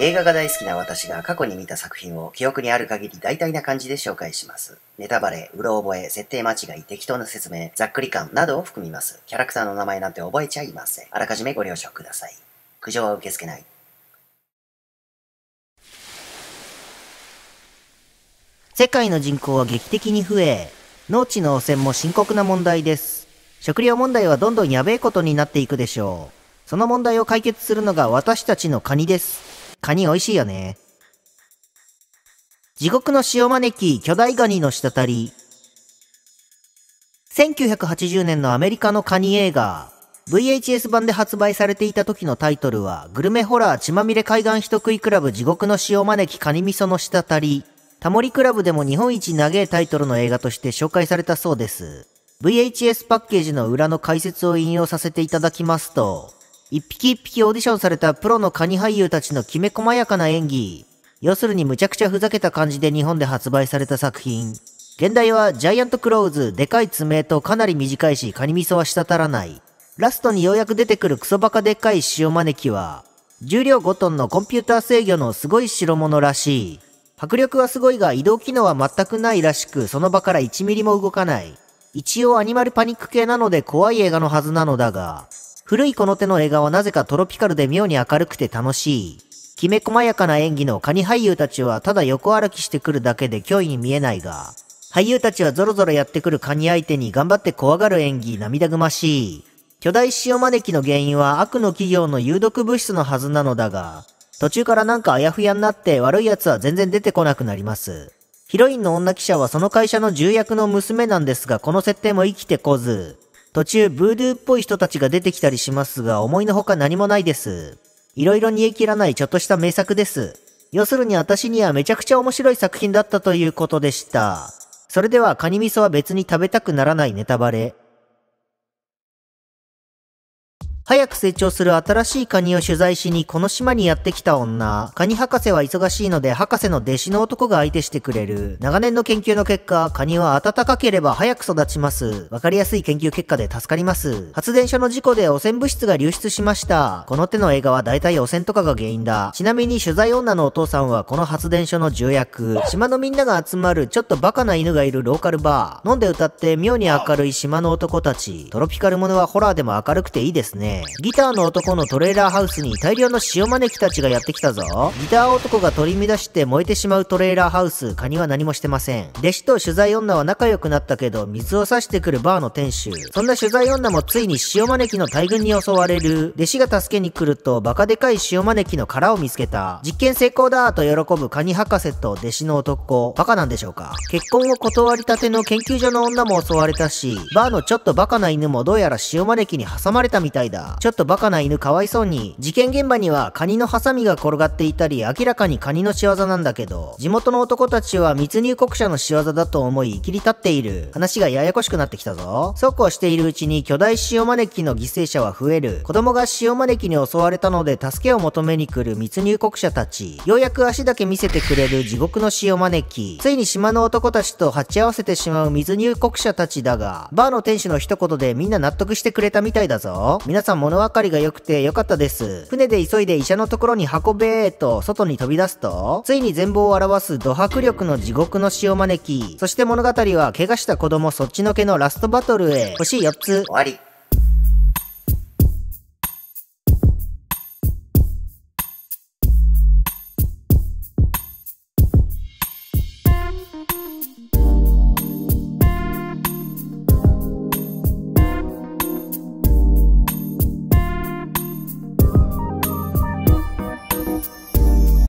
映画が大好きな私が過去に見た作品を記憶にある限り大体な感じで紹介します。ネタバレ、うろ覚え、設定間違い、適当な説明、ざっくり感などを含みます。キャラクターの名前なんて覚えちゃいません。あらかじめご了承ください。苦情は受け付けない。世界の人口は劇的に増え、農地の汚染も深刻な問題です。食料問題はどんどんやべえことになっていくでしょう。その問題を解決するのが私たちのカニです。カニ美味しいよね。地獄の塩招き巨大ガニの滴り。1980年のアメリカのカニ映画、VHS 版で発売されていた時のタイトルは、グルメホラー血まみれ海岸人食いクラブ地獄の塩招きカニ味噌の滴り。タモリクラブでも日本一長いタイトルの映画として紹介されたそうです。VHS パッケージの裏の解説を引用させていただきますと、一匹一匹オーディションされたプロのカニ俳優たちのきめ細やかな演技。要するにむちゃくちゃふざけた感じで日本で発売された作品。現代はジャイアントクローズ、でかい爪とかなり短いしカニ味噌は滴らない。ラストにようやく出てくるクソバカでかい塩招きは、重量5トンのコンピューター制御のすごい代物らしい。迫力はすごいが移動機能は全くないらしく、その場から1ミリも動かない。一応アニマルパニック系なので怖い映画のはずなのだが、古いこの手の映画はなぜかトロピカルで妙に明るくて楽しい。きめ細やかな演技のカニ俳優たちはただ横歩きしてくるだけで脅威に見えないが、俳優たちはぞろぞろやってくるカニ相手に頑張って怖がる演技涙ぐましい。巨大塩招きの原因は悪の企業の有毒物質のはずなのだが、途中からなんかあやふやになって悪い奴は全然出てこなくなります。ヒロインの女記者はその会社の重役の娘なんですが、この設定も生きてこず、途中、ブードゥーっぽい人たちが出てきたりしますが、思いのほか何もないです。色々煮え切らないちょっとした名作です。要するに私にはめちゃくちゃ面白い作品だったということでした。それではカニ味噌は別に食べたくならないネタバレ。早く成長する新しいカニを取材しにこの島にやってきた女。カニ博士は忙しいので博士の弟子の男が相手してくれる。長年の研究の結果、カニは暖かければ早く育ちます。わかりやすい研究結果で助かります。発電所の事故で汚染物質が流出しました。この手の映画は大体汚染とかが原因だ。ちなみに取材女のお父さんはこの発電所の重役。島のみんなが集まるちょっとバカな犬がいるローカルバー。飲んで歌って妙に明るい島の男たち。トロピカルものはホラーでも明るくていいですね。ギターの男のトレーラーハウスに大量の塩招きたちがやってきたぞギター男が取り乱して燃えてしまうトレーラーハウスカニは何もしてません弟子と取材女は仲良くなったけど水を差してくるバーの店主そんな取材女もついに塩招きの大群に襲われる弟子が助けに来るとバカでかい塩招きの殻を見つけた実験成功だと喜ぶカニ博士と弟子の男バカなんでしょうか結婚を断りたての研究所の女も襲われたしバーのちょっとバカな犬もどうやら塩招きに挟まれたみたいだちょっとバカな犬かわいそうに事件現場にはカニのハサミが転がっていたり明らかにカニの仕業なんだけど地元の男たちは密入国者の仕業だと思い切り立っている話がややこしくなってきたぞそうこうしているうちに巨大塩招きの犠牲者は増える子供が塩招きに襲われたので助けを求めに来る密入国者たちようやく足だけ見せてくれる地獄の塩招きついに島の男たちと鉢合わせてしまう密入国者たちだがバーの店主の一言でみんな納得してくれたみたいだぞ皆さん物分かりが良くて良かったです。船で急いで医者のところに運べーと外に飛び出すと、ついに全貌を表すド迫力の地獄の塩招き、そして物語は怪我した子供そっちのけのラストバトルへ、星4つ終わり。